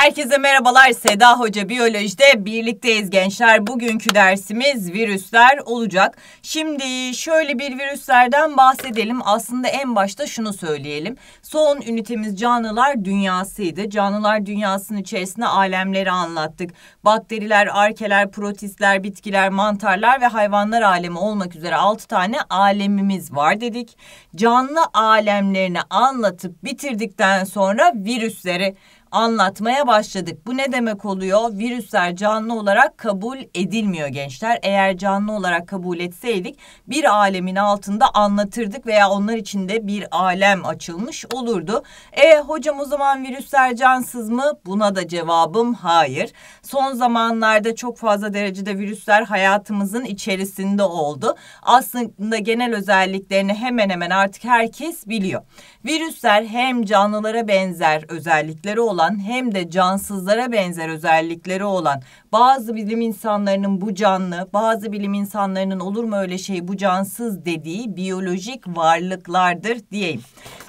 Herkese merhabalar. Seda Hoca Biyoloji'de birlikteyiz gençler. Bugünkü dersimiz virüsler olacak. Şimdi şöyle bir virüslerden bahsedelim. Aslında en başta şunu söyleyelim. Son ünitemiz canlılar dünyasıydı. Canlılar dünyasının içerisinde alemleri anlattık. Bakteriler, arkeler, protistler, bitkiler, mantarlar ve hayvanlar alemi olmak üzere 6 tane alemimiz var dedik. Canlı alemlerini anlatıp bitirdikten sonra virüsleri anlatmaya başladık. Bu ne demek oluyor? Virüsler canlı olarak kabul edilmiyor gençler. Eğer canlı olarak kabul etseydik bir alemin altında anlatırdık veya onlar için de bir alem açılmış olurdu. E hocam o zaman virüsler cansız mı? Buna da cevabım hayır. Son zamanlarda çok fazla derecede virüsler hayatımızın içerisinde oldu. Aslında genel özelliklerini hemen hemen artık herkes biliyor. Virüsler hem canlılara benzer özellikleri olan olan hem de cansızlara benzer özellikleri olan bazı bilim insanlarının bu canlı, bazı bilim insanlarının olur mu öyle şey bu cansız dediği biyolojik varlıklardır diyeyim.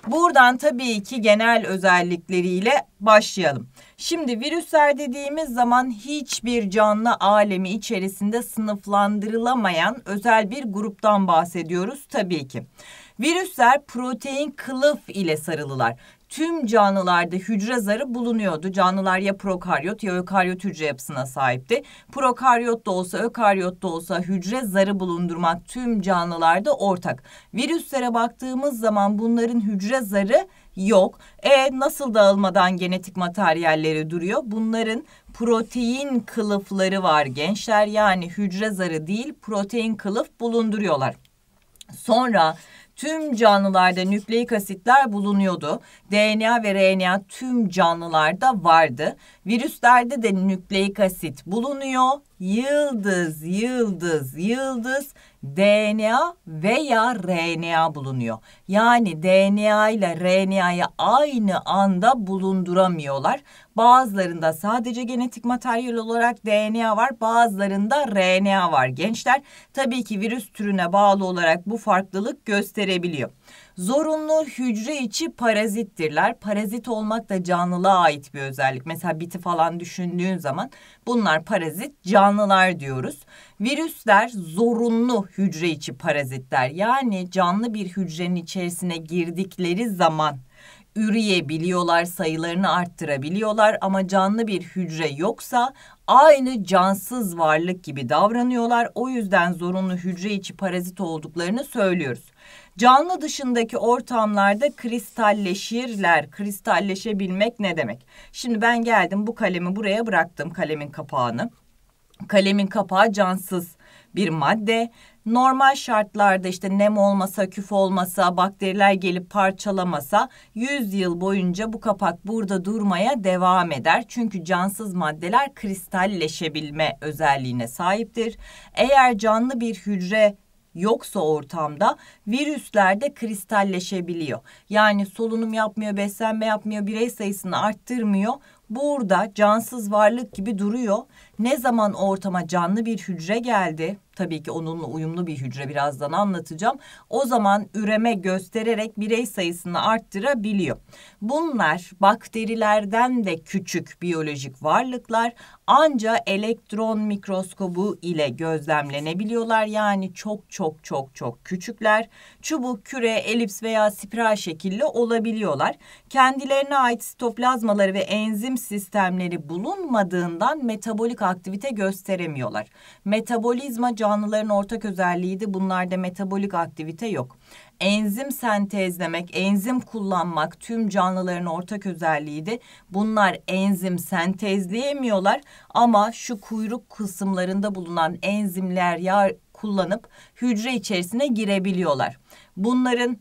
Buradan tabii ki genel özellikleriyle başlayalım. Şimdi virüsler dediğimiz zaman hiçbir canlı alemi içerisinde sınıflandırılamayan özel bir gruptan bahsediyoruz tabii ki. Virüsler protein kılıf ile sarılılar tüm canlılarda hücre zarı bulunuyordu. Canlılar ya prokaryot ya ökaryot hücre yapısına sahipti. Prokaryot da olsa ökaryot da olsa hücre zarı bulundurmak tüm canlılarda ortak. Virüslere baktığımız zaman bunların hücre zarı yok. E nasıl dağılmadan genetik materyalleri duruyor? Bunların protein kılıfları var gençler. Yani hücre zarı değil protein kılıf bulunduruyorlar. Sonra tüm canlılarda nükleik asitler bulunuyordu. DNA ve RNA tüm canlılarda vardı. Virüslerde de nükleik asit bulunuyor. Yıldız, yıldız, yıldız DNA veya RNA bulunuyor. Yani DNA ile RNA'yı aynı anda bulunduramıyorlar. Bazılarında sadece genetik materyal olarak DNA var, bazılarında RNA var gençler. Tabii ki virüs türüne bağlı olarak bu farklılık gösterebiliyor. Zorunlu hücre içi parazittirler. Parazit olmak da canlılığa ait bir özellik. Mesela biti falan düşündüğün zaman bunlar parazit canlılar diyoruz. Virüsler zorunlu hücre içi parazitler. Yani canlı bir hücrenin içerisine girdikleri zaman üreyebiliyorlar, sayılarını arttırabiliyorlar ama canlı bir hücre yoksa aynı cansız varlık gibi davranıyorlar. O yüzden zorunlu hücre içi parazit olduklarını söylüyoruz. Canlı dışındaki ortamlarda kristalleşirler. Kristalleşebilmek ne demek? Şimdi ben geldim bu kalemi buraya bıraktım kalemin kapağını. Kalemin kapağı cansız bir madde. Normal şartlarda işte nem olmasa, küf olmasa, bakteriler gelip parçalamasa 100 yıl boyunca bu kapak burada durmaya devam eder. Çünkü cansız maddeler kristalleşebilme özelliğine sahiptir. Eğer canlı bir hücre yoksa ortamda virüsler de kristalleşebiliyor. Yani solunum yapmıyor, beslenme yapmıyor, birey sayısını arttırmıyor. Burada cansız varlık gibi duruyor. Ne zaman ortama canlı bir hücre geldi tabii ki onunla uyumlu bir hücre birazdan anlatacağım. O zaman üreme göstererek birey sayısını arttırabiliyor. Bunlar bakterilerden de küçük biyolojik varlıklar ancak elektron mikroskobu ile gözlemlenebiliyorlar. Yani çok çok çok çok küçükler. Çubuk, küre, elips veya spiral şekilli olabiliyorlar. Kendilerine ait sitoplazmaları ve enzim sistemleri bulunmadığından metabolik aktivite gösteremiyorlar. Metabolizma can canlıların ortak özelliği de bunlarda metabolik aktivite yok. Enzim sentezlemek, enzim kullanmak tüm canlıların ortak özelliği de bunlar enzim sentezleyemiyorlar ama şu kuyruk kısımlarında bulunan enzimler yar kullanıp hücre içerisine girebiliyorlar. Bunların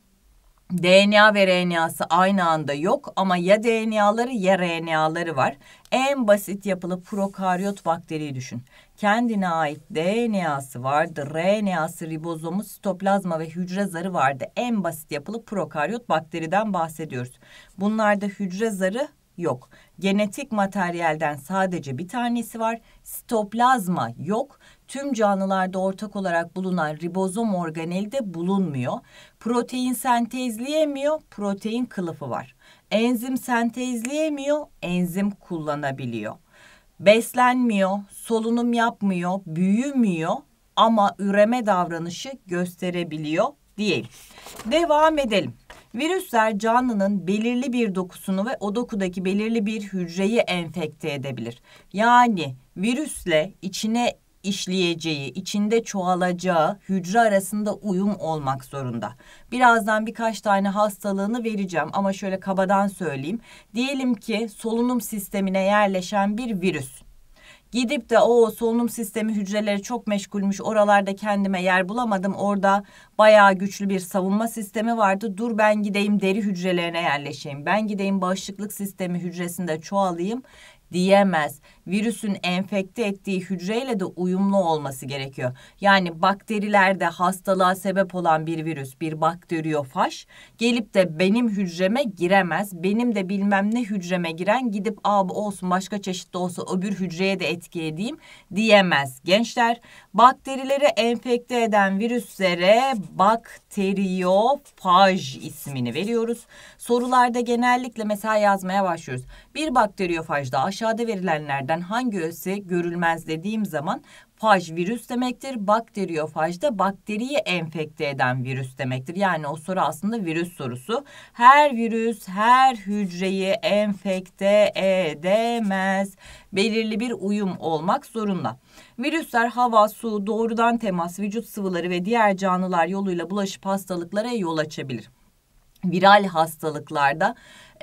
DNA ve RNA'sı aynı anda yok ama ya DNA'ları ya RNA'ları var. En basit yapılı prokaryot bakteriyi düşün. Kendine ait DNA'sı vardı, RNA'sı, ribozomu, sitoplazma ve hücre zarı vardı. En basit yapılı prokaryot bakteriden bahsediyoruz. Bunlarda hücre zarı yok. Genetik materyalden sadece bir tanesi var. Sitoplazma yok tüm canlılarda ortak olarak bulunan ribozom organelde bulunmuyor. Protein sentezleyemiyor, protein kılıfı var. Enzim sentezleyemiyor, enzim kullanabiliyor. Beslenmiyor, solunum yapmıyor, büyümüyor ama üreme davranışı gösterebiliyor diyelim. Devam edelim. Virüsler canlının belirli bir dokusunu ve o dokudaki belirli bir hücreyi enfekte edebilir. Yani virüsle içine işleyeceği, içinde çoğalacağı hücre arasında uyum olmak zorunda. Birazdan birkaç tane hastalığını vereceğim ama şöyle kabadan söyleyeyim. Diyelim ki solunum sistemine yerleşen bir virüs. Gidip de o solunum sistemi hücreleri çok meşgulmüş oralarda kendime yer bulamadım orada bayağı güçlü bir savunma sistemi vardı dur ben gideyim deri hücrelerine yerleşeyim ben gideyim bağışıklık sistemi hücresinde çoğalayım diyemez virüsün enfekte ettiği hücreyle de uyumlu olması gerekiyor. Yani bakterilerde hastalığa sebep olan bir virüs, bir bakteriyofaj gelip de benim hücreme giremez. Benim de bilmem ne hücreme giren gidip abi olsun başka çeşit de olsa öbür hücreye de etki edeyim diyemez. Gençler bakterileri enfekte eden virüslere bakteriyofaj ismini veriyoruz. Sorularda genellikle mesela yazmaya başlıyoruz. Bir bakteriyofajda aşağıda verilenlerden öğelerden hangi görülmez dediğim zaman faj virüs demektir. Bakteriyofaj da bakteriyi enfekte eden virüs demektir. Yani o soru aslında virüs sorusu. Her virüs her hücreyi enfekte edemez. Belirli bir uyum olmak zorunda. Virüsler hava, su, doğrudan temas, vücut sıvıları ve diğer canlılar yoluyla bulaşıp hastalıklara yol açabilir viral hastalıklarda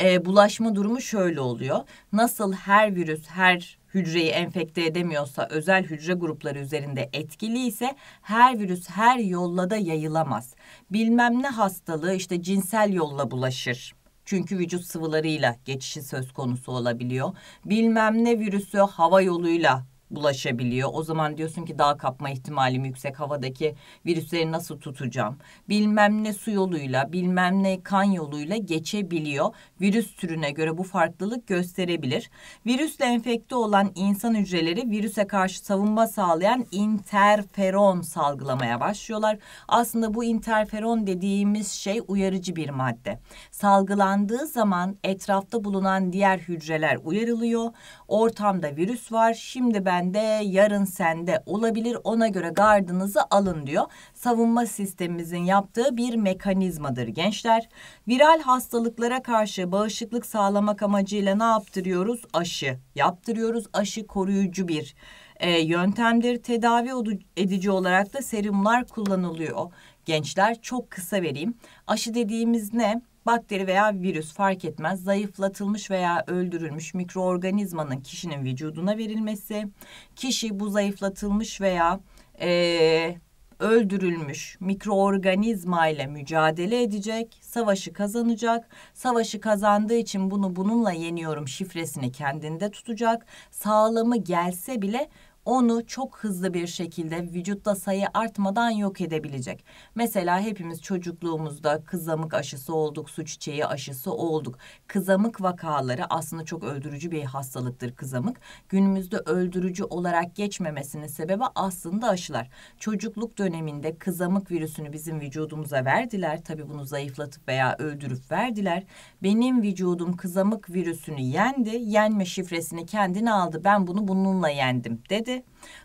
e, bulaşma durumu şöyle oluyor. Nasıl her virüs her hücreyi enfekte edemiyorsa özel hücre grupları üzerinde etkili ise her virüs her yolla da yayılamaz. Bilmem ne hastalığı işte cinsel yolla bulaşır. Çünkü vücut sıvılarıyla geçişi söz konusu olabiliyor. Bilmem ne virüsü hava yoluyla bulaşabiliyor. O zaman diyorsun ki daha kapma ihtimalim yüksek havadaki virüsleri nasıl tutacağım? Bilmem ne su yoluyla, bilmem ne kan yoluyla geçebiliyor. Virüs türüne göre bu farklılık gösterebilir. Virüsle enfekte olan insan hücreleri virüse karşı savunma sağlayan interferon salgılamaya başlıyorlar. Aslında bu interferon dediğimiz şey uyarıcı bir madde. Salgılandığı zaman etrafta bulunan diğer hücreler uyarılıyor. Ortamda virüs var. Şimdi ben bende, yarın sende olabilir ona göre gardınızı alın diyor. Savunma sistemimizin yaptığı bir mekanizmadır gençler. Viral hastalıklara karşı bağışıklık sağlamak amacıyla ne yaptırıyoruz? Aşı yaptırıyoruz. Aşı koruyucu bir e, yöntemdir. Tedavi edici olarak da serumlar kullanılıyor. Gençler çok kısa vereyim. Aşı dediğimiz ne? bakteri veya virüs fark etmez zayıflatılmış veya öldürülmüş mikroorganizmanın kişinin vücuduna verilmesi, kişi bu zayıflatılmış veya e, öldürülmüş mikroorganizma ile mücadele edecek, savaşı kazanacak, savaşı kazandığı için bunu bununla yeniyorum şifresini kendinde tutacak, sağlamı gelse bile onu çok hızlı bir şekilde vücutta sayı artmadan yok edebilecek. Mesela hepimiz çocukluğumuzda kızamık aşısı olduk, su çiçeği aşısı olduk. Kızamık vakaları aslında çok öldürücü bir hastalıktır kızamık. Günümüzde öldürücü olarak geçmemesinin sebebi aslında aşılar. Çocukluk döneminde kızamık virüsünü bizim vücudumuza verdiler. Tabi bunu zayıflatıp veya öldürüp verdiler. Benim vücudum kızamık virüsünü yendi. Yenme şifresini kendine aldı. Ben bunu bununla yendim dedi 对。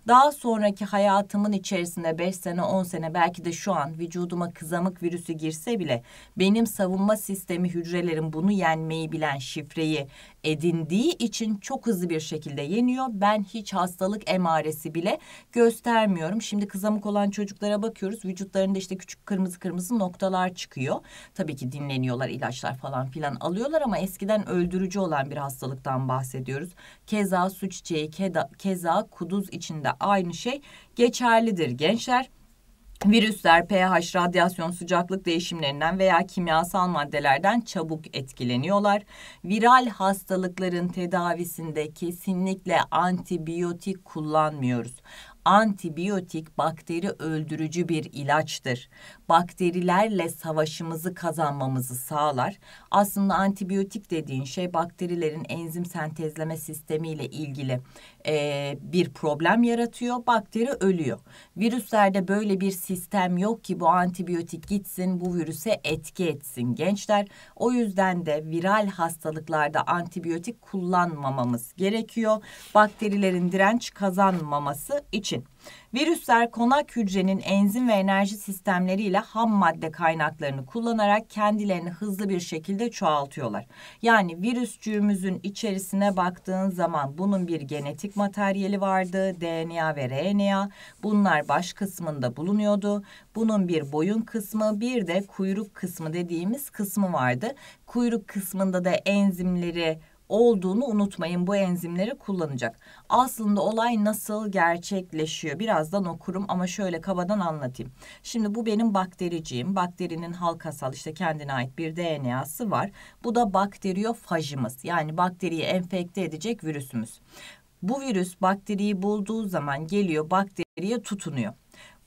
daha sonraki hayatımın içerisinde beş sene on sene belki de şu an vücuduma kızamık virüsü girse bile benim savunma sistemi hücrelerim bunu yenmeyi bilen şifreyi edindiği için çok hızlı bir şekilde yeniyor. Ben hiç hastalık emaresi bile göstermiyorum. Şimdi kızamık olan çocuklara bakıyoruz. Vücutlarında işte küçük kırmızı kırmızı noktalar çıkıyor. Tabii ki dinleniyorlar, ilaçlar falan filan alıyorlar ama eskiden öldürücü olan bir hastalıktan bahsediyoruz. Keza su çiçeği, keda, keza kuduz içinde aynı şey geçerlidir gençler. Virüsler pH, radyasyon, sıcaklık değişimlerinden veya kimyasal maddelerden çabuk etkileniyorlar. Viral hastalıkların tedavisinde kesinlikle antibiyotik kullanmıyoruz antibiyotik bakteri öldürücü bir ilaçtır. Bakterilerle savaşımızı kazanmamızı sağlar. Aslında antibiyotik dediğin şey bakterilerin enzim sentezleme sistemiyle ilgili e, bir problem yaratıyor. Bakteri ölüyor. Virüslerde böyle bir sistem yok ki bu antibiyotik gitsin bu virüse etki etsin gençler. O yüzden de viral hastalıklarda antibiyotik kullanmamamız gerekiyor. Bakterilerin direnç kazanmaması için için. Virüsler konak hücrenin enzim ve enerji sistemleriyle ham madde kaynaklarını kullanarak kendilerini hızlı bir şekilde çoğaltıyorlar. Yani virüscüğümüzün içerisine baktığın zaman bunun bir genetik materyali vardı. DNA ve RNA bunlar baş kısmında bulunuyordu. Bunun bir boyun kısmı bir de kuyruk kısmı dediğimiz kısmı vardı. Kuyruk kısmında da enzimleri olduğunu unutmayın. Bu enzimleri kullanacak. Aslında olay nasıl gerçekleşiyor? Birazdan okurum ama şöyle kabadan anlatayım. Şimdi bu benim baktericiğim. Bakterinin halkasal işte kendine ait bir DNA'sı var. Bu da bakteriyofajımız. Yani bakteriyi enfekte edecek virüsümüz. Bu virüs bakteriyi bulduğu zaman geliyor bakteriye tutunuyor.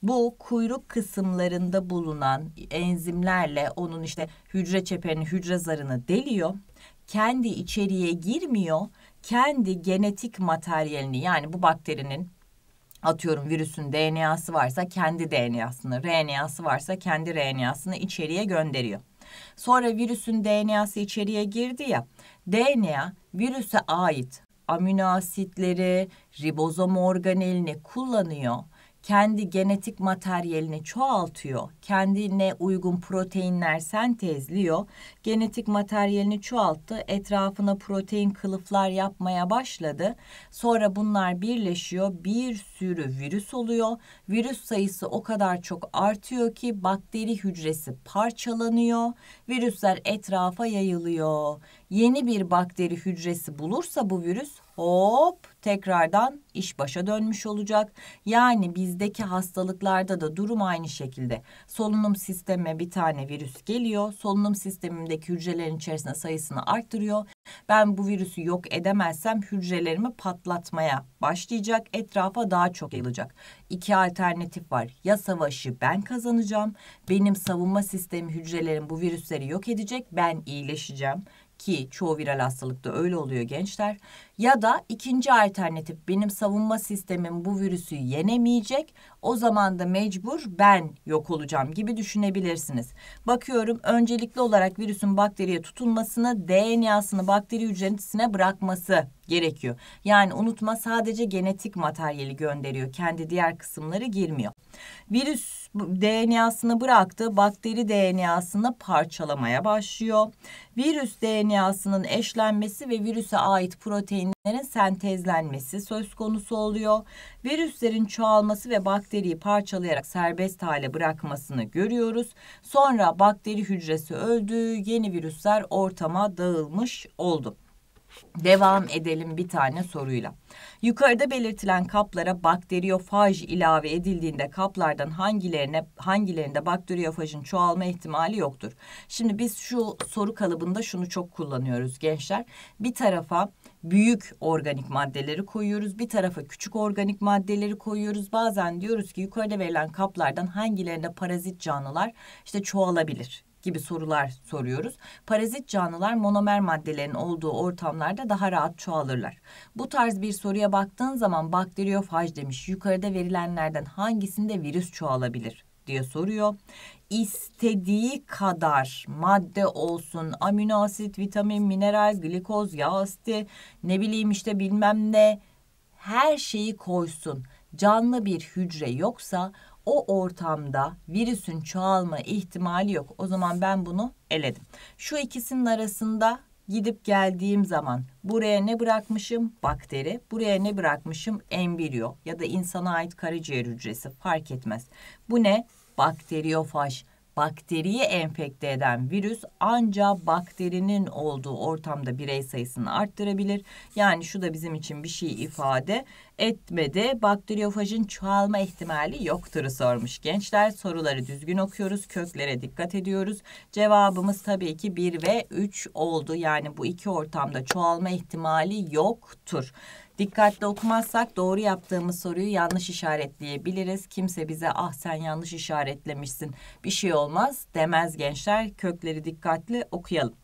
Bu kuyruk kısımlarında bulunan enzimlerle onun işte hücre çeperinin hücre zarını deliyor kendi içeriye girmiyor. Kendi genetik materyalini yani bu bakterinin atıyorum virüsün DNA'sı varsa kendi DNA'sını, RNA'sı varsa kendi RNA'sını içeriye gönderiyor. Sonra virüsün DNA'sı içeriye girdi ya. DNA virüse ait amino asitleri, ribozom organelini kullanıyor kendi genetik materyalini çoğaltıyor. Kendine uygun proteinler sentezliyor. Genetik materyalini çoğalttı. Etrafına protein kılıflar yapmaya başladı. Sonra bunlar birleşiyor. Bir sürü virüs oluyor. Virüs sayısı o kadar çok artıyor ki bakteri hücresi parçalanıyor. Virüsler etrafa yayılıyor yeni bir bakteri hücresi bulursa bu virüs hop tekrardan iş başa dönmüş olacak. Yani bizdeki hastalıklarda da durum aynı şekilde. Solunum sistemime bir tane virüs geliyor. Solunum sistemimdeki hücrelerin içerisinde sayısını arttırıyor. Ben bu virüsü yok edemezsem hücrelerimi patlatmaya başlayacak. Etrafa daha çok yayılacak. İki alternatif var. Ya savaşı ben kazanacağım. Benim savunma sistemi hücrelerim bu virüsleri yok edecek. Ben iyileşeceğim ki çoğu viral hastalıkta öyle oluyor gençler ya da ikinci alternatif benim savunma sistemim bu virüsü yenemeyecek o zaman da mecbur ben yok olacağım gibi düşünebilirsiniz. Bakıyorum öncelikli olarak virüsün bakteriye tutunmasını, DNA'sını bakteri hücresine bırakması gerekiyor. Yani unutma sadece genetik materyali gönderiyor. Kendi diğer kısımları girmiyor. Virüs DNA'sını bıraktı. Bakteri DNA'sını parçalamaya başlıyor. Virüs DNA'sının eşlenmesi ve virüse ait proteinlerin sentezlenmesi söz konusu oluyor. Virüslerin çoğalması ve bakteri bakteriyi parçalayarak serbest hale bırakmasını görüyoruz. Sonra bakteri hücresi öldü, yeni virüsler ortama dağılmış oldu. Devam edelim bir tane soruyla. Yukarıda belirtilen kaplara bakteriyofaj ilave edildiğinde kaplardan hangilerine hangilerinde bakteriyofajın çoğalma ihtimali yoktur. Şimdi biz şu soru kalıbında şunu çok kullanıyoruz gençler. Bir tarafa büyük organik maddeleri koyuyoruz. Bir tarafa küçük organik maddeleri koyuyoruz. Bazen diyoruz ki yukarıda verilen kaplardan hangilerinde parazit canlılar işte çoğalabilir gibi sorular soruyoruz. Parazit canlılar monomer maddelerin olduğu ortamlarda daha rahat çoğalırlar. Bu tarz bir soruya baktığın zaman bakteriyofaj demiş. Yukarıda verilenlerden hangisinde virüs çoğalabilir? diye soruyor. İstediği kadar madde olsun, amino asit, vitamin, mineral, glikoz, yağ asidi, ne bileyim işte bilmem ne her şeyi koysun. Canlı bir hücre yoksa o ortamda virüsün çoğalma ihtimali yok. O zaman ben bunu eledim. Şu ikisinin arasında gidip geldiğim zaman buraya ne bırakmışım? Bakteri. Buraya ne bırakmışım? Embriyo ya da insana ait karaciğer hücresi fark etmez. Bu ne? Bakteriyofaj bakteriyi enfekte eden virüs ancak bakterinin olduğu ortamda birey sayısını arttırabilir. Yani şu da bizim için bir şey ifade etmedi. Bakteriyofajın çoğalma ihtimali yoktur sormuş gençler. Soruları düzgün okuyoruz, köklere dikkat ediyoruz. Cevabımız tabii ki 1 ve 3 oldu. Yani bu iki ortamda çoğalma ihtimali yoktur. Dikkatli okumazsak doğru yaptığımız soruyu yanlış işaretleyebiliriz. Kimse bize ah sen yanlış işaretlemişsin bir şey olmaz demez gençler. Kökleri dikkatli okuyalım.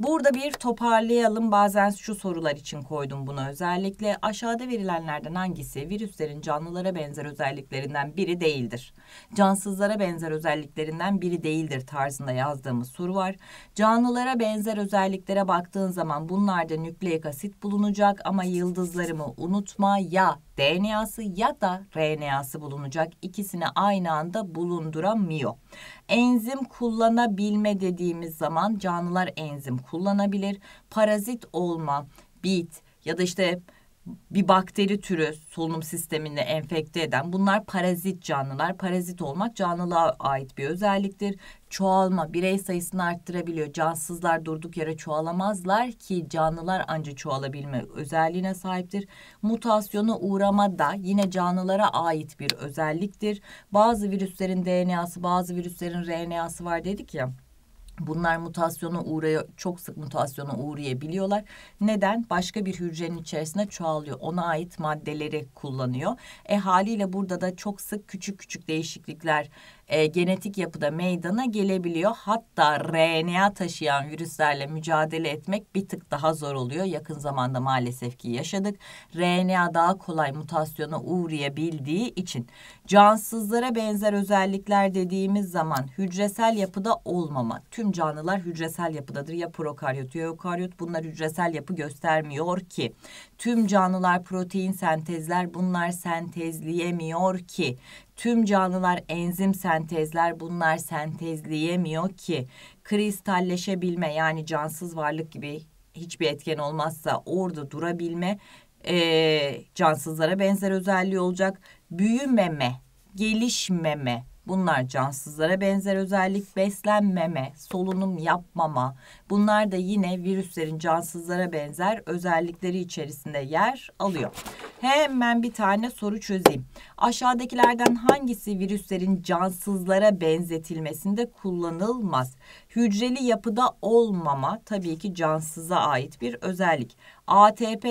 Burada bir toparlayalım. Bazen şu sorular için koydum bunu özellikle. Aşağıda verilenlerden hangisi virüslerin canlılara benzer özelliklerinden biri değildir? Cansızlara benzer özelliklerinden biri değildir tarzında yazdığımız soru var. Canlılara benzer özelliklere baktığın zaman bunlarda nükleik asit bulunacak ama yıldızlarımı unutma ya DNA'sı ya da RNA'sı bulunacak. İkisini aynı anda bulunduramıyor. Enzim kullanabilme dediğimiz zaman canlılar enzim kullanabilir. Parazit olma, bit ya da işte bir bakteri türü solunum sistemini enfekte eden bunlar parazit canlılar. Parazit olmak canlılığa ait bir özelliktir. Çoğalma birey sayısını arttırabiliyor. Cansızlar durduk yere çoğalamazlar ki canlılar ancak çoğalabilme özelliğine sahiptir. Mutasyona uğrama da yine canlılara ait bir özelliktir. Bazı virüslerin DNA'sı bazı virüslerin RNA'sı var dedik ya Bunlar mutasyona uğraya çok sık mutasyona uğrayabiliyorlar. Neden? Başka bir hücrenin içerisinde çoğalıyor. Ona ait maddeleri kullanıyor. E haliyle burada da çok sık küçük küçük değişiklikler e, genetik yapıda meydana gelebiliyor. Hatta RNA taşıyan virüslerle mücadele etmek bir tık daha zor oluyor. Yakın zamanda maalesef ki yaşadık. RNA daha kolay mutasyona uğrayabildiği için cansızlara benzer özellikler dediğimiz zaman hücresel yapıda olmama. Tüm canlılar hücresel yapıdadır. Ya prokaryot ya eukaryot. bunlar hücresel yapı göstermiyor ki. Tüm canlılar protein sentezler bunlar sentezleyemiyor ki. Tüm canlılar enzim sentezler bunlar sentezleyemiyor ki. Kristalleşebilme yani cansız varlık gibi hiçbir etken olmazsa orada durabilme e, cansızlara benzer özelliği olacak. Büyümeme, gelişmeme Bunlar cansızlara benzer özellik, beslenmeme, solunum yapmama. Bunlar da yine virüslerin cansızlara benzer özellikleri içerisinde yer alıyor. Hemen bir tane soru çözeyim. Aşağıdakilerden hangisi virüslerin cansızlara benzetilmesinde kullanılmaz? Hücreli yapıda olmama tabii ki cansıza ait bir özellik. ATP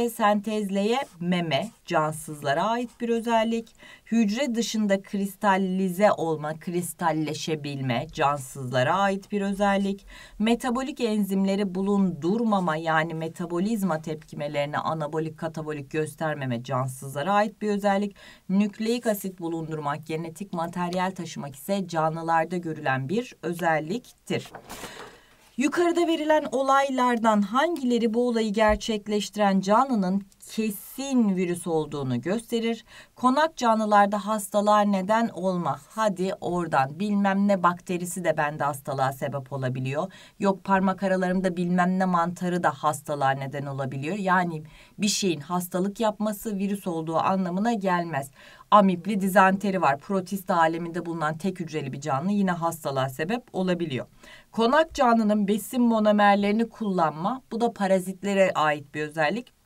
meme cansızlara ait bir özellik. Hücre dışında kristallize olma, kristalleşebilme cansızlara ait bir özellik. Metabolik enzimleri bulundurmama yani metabolizma tepkimelerini anabolik katabolik göstermeme cansızlara ait bir özellik. Nükleik asit bulundurmak, genetik materyal taşımak ise canlılarda görülen bir özelliktir. Yukarıda verilen olaylardan hangileri bu olayı gerçekleştiren canlının kesin virüs olduğunu gösterir. Konak canlılarda hastalar neden olmaz. Hadi oradan bilmem ne bakterisi de bende hastalığa sebep olabiliyor. Yok parmak aralarımda bilmem ne mantarı da hastalığa neden olabiliyor. Yani bir şeyin hastalık yapması virüs olduğu anlamına gelmez. Amipli dizanteri var. Protist aleminde bulunan tek hücreli bir canlı yine hastalığa sebep olabiliyor. Konak canlının besin monomerlerini kullanma bu da parazitlere ait bir özellik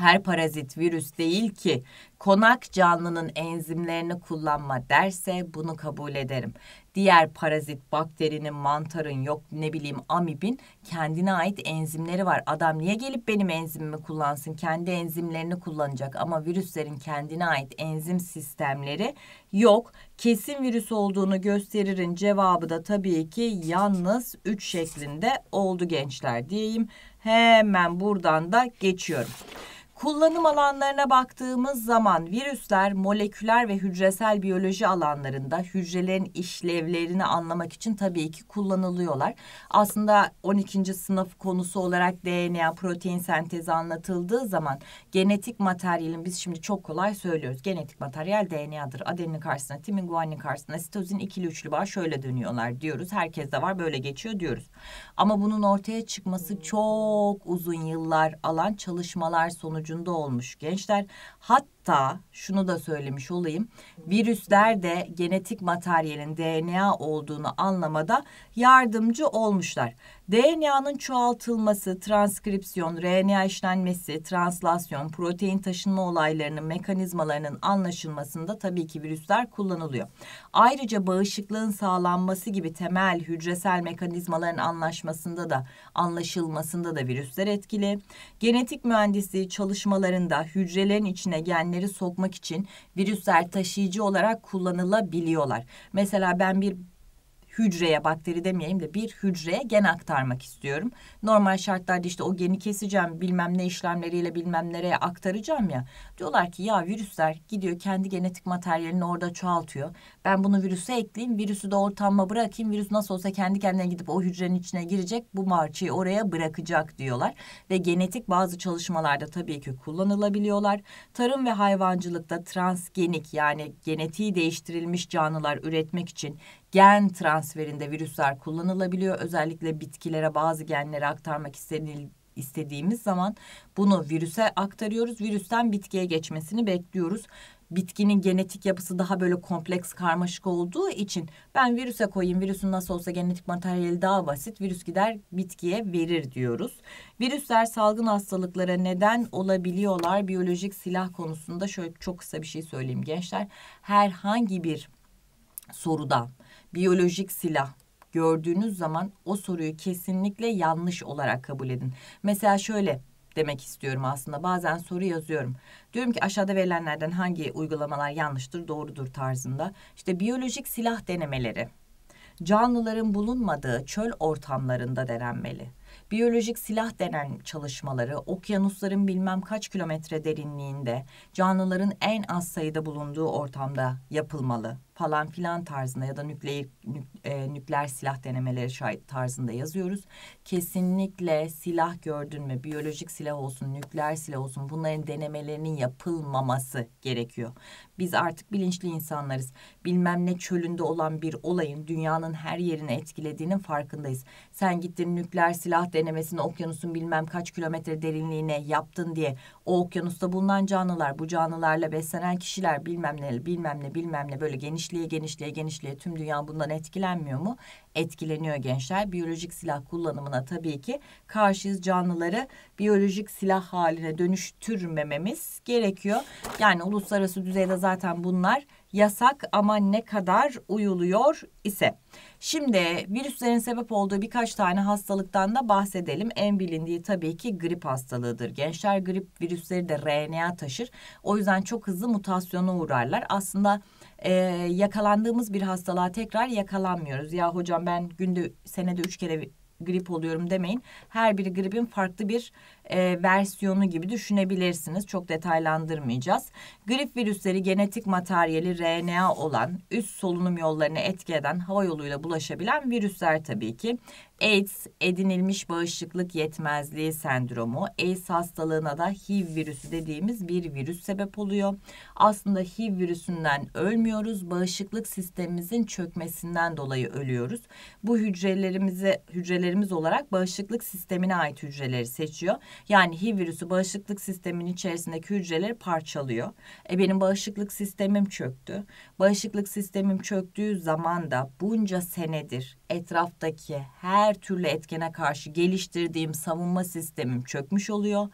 her parazit virüs değil ki konak canlının enzimlerini kullanma derse bunu kabul ederim. Diğer parazit, bakterinin, mantarın yok ne bileyim amibin kendine ait enzimleri var. Adam niye gelip benim enzimimi kullansın? Kendi enzimlerini kullanacak ama virüslerin kendine ait enzim sistemleri yok. Kesin virüs olduğunu gösteririn cevabı da tabii ki yalnız 3 şeklinde oldu gençler diyeyim. Hemen buradan da geçiyorum. Kullanım alanlarına baktığımız zaman virüsler moleküler ve hücresel biyoloji alanlarında hücrelerin işlevlerini anlamak için tabii ki kullanılıyorlar. Aslında 12. sınıf konusu olarak DNA protein sentezi anlatıldığı zaman genetik materyalin biz şimdi çok kolay söylüyoruz. Genetik materyal DNA'dır. Adenin karşısına, timin guanin karşısına, sitozin ikili üçlü bağ şöyle dönüyorlar diyoruz. Herkes de var böyle geçiyor diyoruz. Ama bunun ortaya çıkması çok uzun yıllar alan çalışmalar sonucu ucunda olmuş gençler. Hatta Hatta şunu da söylemiş olayım. Virüsler de genetik materyalin DNA olduğunu anlamada yardımcı olmuşlar. DNA'nın çoğaltılması, transkripsiyon, RNA işlenmesi, translasyon, protein taşınma olaylarının mekanizmalarının anlaşılmasında tabii ki virüsler kullanılıyor. Ayrıca bağışıklığın sağlanması gibi temel hücresel mekanizmaların anlaşmasında da anlaşılmasında da virüsler etkili. Genetik mühendisliği çalışmalarında hücrelerin içine gen gelenleri sokmak için virüsler taşıyıcı olarak kullanılabiliyorlar. Mesela ben bir hücreye bakteri demeyeyim de bir hücreye gen aktarmak istiyorum. Normal şartlarda işte o geni keseceğim bilmem ne işlemleriyle bilmem nereye aktaracağım ya. Diyorlar ki ya virüsler gidiyor kendi genetik materyalini orada çoğaltıyor. Ben bunu virüse ekleyeyim virüsü de ortama bırakayım virüs nasıl olsa kendi kendine gidip o hücrenin içine girecek bu marçayı oraya bırakacak diyorlar. Ve genetik bazı çalışmalarda tabii ki kullanılabiliyorlar. Tarım ve hayvancılıkta transgenik yani genetiği değiştirilmiş canlılar üretmek için gen transferinde virüsler kullanılabiliyor. Özellikle bitkilere bazı genleri aktarmak istediğimiz zaman bunu virüse aktarıyoruz. Virüsten bitkiye geçmesini bekliyoruz. Bitkinin genetik yapısı daha böyle kompleks karmaşık olduğu için ben virüse koyayım virüsün nasıl olsa genetik materyali daha basit virüs gider bitkiye verir diyoruz. Virüsler salgın hastalıklara neden olabiliyorlar biyolojik silah konusunda şöyle çok kısa bir şey söyleyeyim gençler herhangi bir soruda biyolojik silah gördüğünüz zaman o soruyu kesinlikle yanlış olarak kabul edin. Mesela şöyle demek istiyorum aslında. Bazen soru yazıyorum. Diyorum ki aşağıda verilenlerden hangi uygulamalar yanlıştır, doğrudur tarzında. İşte biyolojik silah denemeleri canlıların bulunmadığı çöl ortamlarında denenmeli biyolojik silah denen çalışmaları, okyanusların bilmem kaç kilometre derinliğinde, canlıların en az sayıda bulunduğu ortamda yapılmalı falan filan tarzında ya da nükleer nük, e, nükleer silah denemeleri şahit tarzında yazıyoruz. Kesinlikle silah gördün mü, biyolojik silah olsun, nükleer silah olsun bunların denemelerinin yapılmaması gerekiyor. Biz artık bilinçli insanlarız. Bilmem ne çölünde olan bir olayın dünyanın her yerini etkilediğinin farkındayız. Sen gittin nükleer silah denemesini okyanusun bilmem kaç kilometre derinliğine yaptın diye o okyanusta bulunan canlılar, bu canlılarla beslenen kişiler bilmem ne bilmem ne bilmem ne böyle genişliğe genişliğe genişliğe tüm dünya bundan etkilenmiyor mu? etkileniyor gençler. Biyolojik silah kullanımına tabii ki karşıyız canlıları biyolojik silah haline dönüştürmememiz gerekiyor. Yani uluslararası düzeyde zaten bunlar yasak ama ne kadar uyuluyor ise. Şimdi virüslerin sebep olduğu birkaç tane hastalıktan da bahsedelim. En bilindiği tabii ki grip hastalığıdır. Gençler grip virüsleri de RNA taşır. O yüzden çok hızlı mutasyona uğrarlar. Aslında e, yakalandığımız bir hastalığa tekrar yakalanmıyoruz. Ya hocam ben günde senede üç kere grip oluyorum demeyin. Her bir gripin farklı bir e, versiyonu gibi düşünebilirsiniz. Çok detaylandırmayacağız. Grip virüsleri genetik materyali RNA olan üst solunum yollarını etkileyen hava yoluyla bulaşabilen virüsler tabii ki. AIDS, edinilmiş bağışıklık yetmezliği sendromu, AIDS hastalığına da HIV virüsü dediğimiz bir virüs sebep oluyor. Aslında HIV virüsünden ölmüyoruz, bağışıklık sistemimizin çökmesinden dolayı ölüyoruz. Bu hücrelerimizi hücrelerimiz olarak bağışıklık sistemine ait hücreleri seçiyor yani HIV virüsü bağışıklık sisteminin içerisindeki hücreleri parçalıyor. E benim bağışıklık sistemim çöktü. Bağışıklık sistemim çöktüğü zaman da bunca senedir etraftaki her türlü etkene karşı geliştirdiğim savunma sistemim çökmüş oluyor.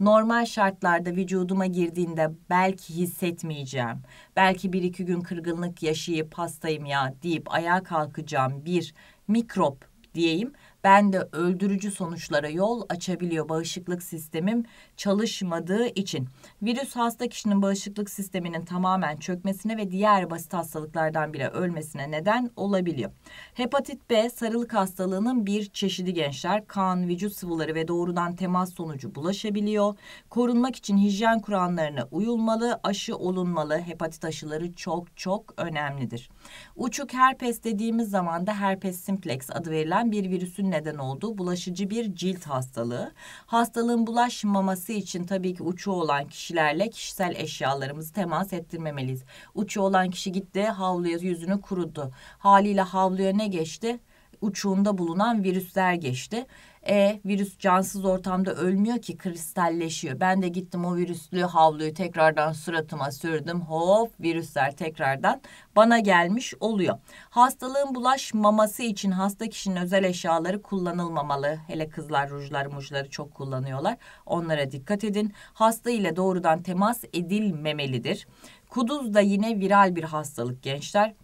Normal şartlarda vücuduma girdiğinde belki hissetmeyeceğim. Belki bir iki gün kırgınlık yaşayıp hastayım ya deyip ayağa kalkacağım bir mikrop diyeyim ben de öldürücü sonuçlara yol açabiliyor bağışıklık sistemim çalışmadığı için. Virüs hasta kişinin bağışıklık sisteminin tamamen çökmesine ve diğer basit hastalıklardan bile ölmesine neden olabiliyor. Hepatit B sarılık hastalığının bir çeşidi gençler kan, vücut sıvıları ve doğrudan temas sonucu bulaşabiliyor. Korunmak için hijyen kurallarına uyulmalı, aşı olunmalı. Hepatit aşıları çok çok önemlidir. Uçuk herpes dediğimiz zaman da herpes simplex adı verilen bir virüsün neden olduğu bulaşıcı bir cilt hastalığı. Hastalığın bulaşmaması için tabii ki uçu olan kişilerle kişisel eşyalarımızı temas ettirmemeliyiz. Uçu olan kişi gitti havluya yüzünü kurudu. Haliyle havluya ne geçti? uçuğunda bulunan virüsler geçti. E virüs cansız ortamda ölmüyor ki kristalleşiyor. Ben de gittim o virüslü havluyu tekrardan suratıma sürdüm. Hop virüsler tekrardan bana gelmiş oluyor. Hastalığın bulaşmaması için hasta kişinin özel eşyaları kullanılmamalı. Hele kızlar rujlar mujları çok kullanıyorlar. Onlara dikkat edin. Hasta ile doğrudan temas edilmemelidir. Kuduz da yine viral bir hastalık gençler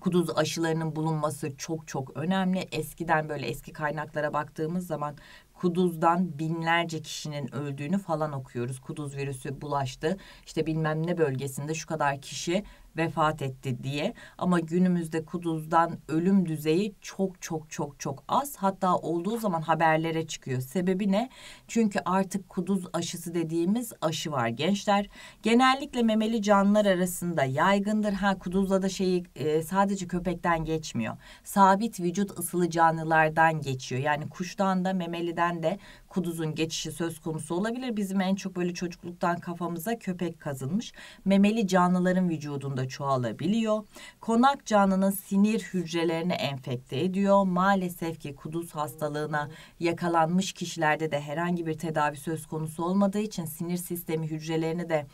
kuduz aşılarının bulunması çok çok önemli. Eskiden böyle eski kaynaklara baktığımız zaman kuduzdan binlerce kişinin öldüğünü falan okuyoruz. Kuduz virüsü bulaştı. İşte bilmem ne bölgesinde şu kadar kişi vefat etti diye. Ama günümüzde kuduzdan ölüm düzeyi çok çok çok çok az. Hatta olduğu zaman haberlere çıkıyor. Sebebi ne? Çünkü artık kuduz aşısı dediğimiz aşı var gençler. Genellikle memeli canlılar arasında yaygındır. Ha kuduzla da şeyi e, sadece köpekten geçmiyor. Sabit vücut ısılı canlılardan geçiyor. Yani kuştan da memeliden de kuduzun geçişi söz konusu olabilir. Bizim en çok böyle çocukluktan kafamıza köpek kazınmış. Memeli canlıların vücudunda çoğalabiliyor. Konak canlının sinir hücrelerini enfekte ediyor. Maalesef ki kuduz hastalığına yakalanmış kişilerde de herhangi bir tedavi söz konusu olmadığı için sinir sistemi hücrelerini de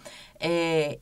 e,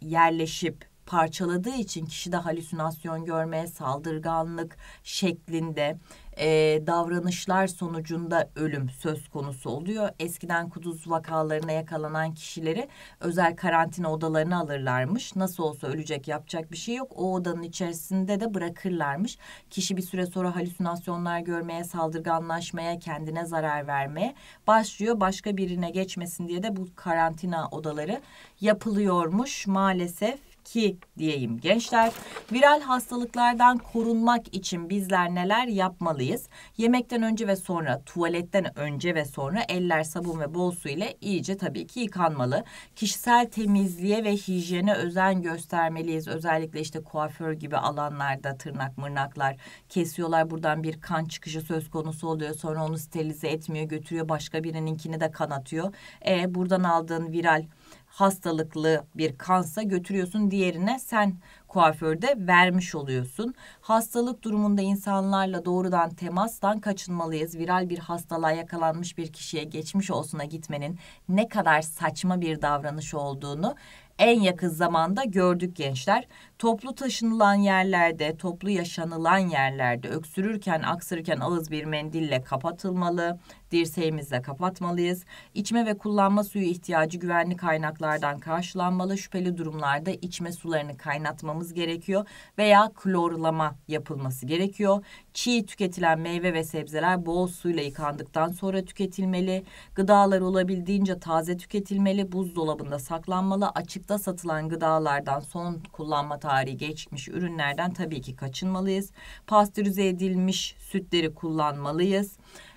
yerleşip parçaladığı için kişi de halüsinasyon görmeye, saldırganlık şeklinde e, davranışlar sonucunda ölüm söz konusu oluyor. Eskiden kuduz vakalarına yakalanan kişileri özel karantina odalarına alırlarmış. Nasıl olsa ölecek yapacak bir şey yok. O odanın içerisinde de bırakırlarmış. Kişi bir süre sonra halüsinasyonlar görmeye, saldırganlaşmaya, kendine zarar vermeye başlıyor. Başka birine geçmesin diye de bu karantina odaları yapılıyormuş maalesef ki diyeyim gençler. Viral hastalıklardan korunmak için bizler neler yapmalıyız? Yemekten önce ve sonra, tuvaletten önce ve sonra eller sabun ve bol su ile iyice tabii ki yıkanmalı. Kişisel temizliğe ve hijyene özen göstermeliyiz. Özellikle işte kuaför gibi alanlarda tırnak mırnaklar kesiyorlar. Buradan bir kan çıkışı söz konusu oluyor. Sonra onu sterilize etmiyor, götürüyor başka birininkini de kanatıyor. E buradan aldığın viral hastalıklı bir kansa götürüyorsun diğerine sen kuaförde vermiş oluyorsun. Hastalık durumunda insanlarla doğrudan temastan kaçınmalıyız. Viral bir hastalığa yakalanmış bir kişiye geçmiş olsuna gitmenin ne kadar saçma bir davranış olduğunu en yakın zamanda gördük gençler toplu taşınılan yerlerde, toplu yaşanılan yerlerde öksürürken, aksırırken ağız bir mendille kapatılmalı, dirseğimizle kapatmalıyız. İçme ve kullanma suyu ihtiyacı güvenli kaynaklardan karşılanmalı. Şüpheli durumlarda içme sularını kaynatmamız gerekiyor veya klorlama yapılması gerekiyor. Çiğ tüketilen meyve ve sebzeler bol suyla yıkandıktan sonra tüketilmeli. Gıdalar olabildiğince taze tüketilmeli, buzdolabında saklanmalı. Açıkta satılan gıdalardan son kullanma tarihi geçmiş ürünlerden tabii ki kaçınmalıyız. Pastörize edilmiş sütleri kullanmalıyız.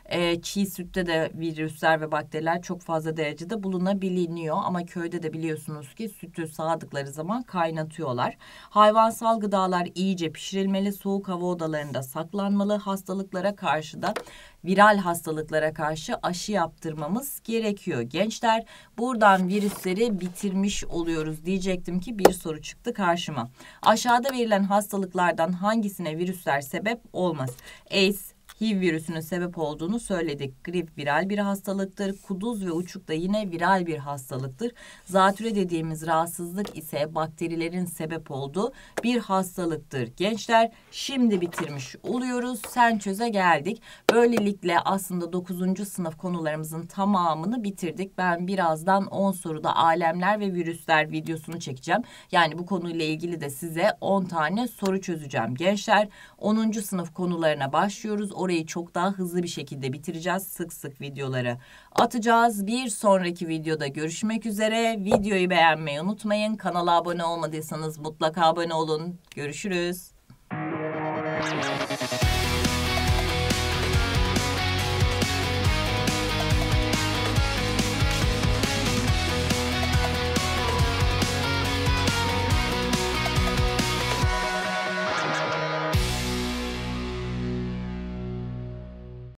E, çiğ sütte de virüsler ve bakteriler çok fazla derecede bulunabiliniyor. Ama köyde de biliyorsunuz ki sütü sağdıkları zaman kaynatıyorlar. Hayvansal gıdalar iyice pişirilmeli, soğuk hava odalarında saklanmalı. Hastalıklara karşı da viral hastalıklara karşı aşı yaptırmamız gerekiyor. Gençler buradan virüsleri bitirmiş oluyoruz diyecektim ki bir soru çıktı karşıma. Aşağıda verilen hastalıklardan hangisine virüsler sebep olmaz? AIDS, HIV virüsünün sebep olduğunu söyledik. Grip viral bir hastalıktır. Kuduz ve uçuk da yine viral bir hastalıktır. Zatüre dediğimiz rahatsızlık ise bakterilerin sebep olduğu bir hastalıktır. Gençler şimdi bitirmiş oluyoruz. Sen çöze geldik. Böylelikle aslında 9. sınıf konularımızın tamamını bitirdik. Ben birazdan 10 soruda alemler ve virüsler videosunu çekeceğim. Yani bu konuyla ilgili de size 10 tane soru çözeceğim. Gençler 10. sınıf konularına başlıyoruz. Oraya orayı çok daha hızlı bir şekilde bitireceğiz. Sık sık videoları atacağız. Bir sonraki videoda görüşmek üzere. Videoyu beğenmeyi unutmayın. Kanala abone olmadıysanız mutlaka abone olun. Görüşürüz.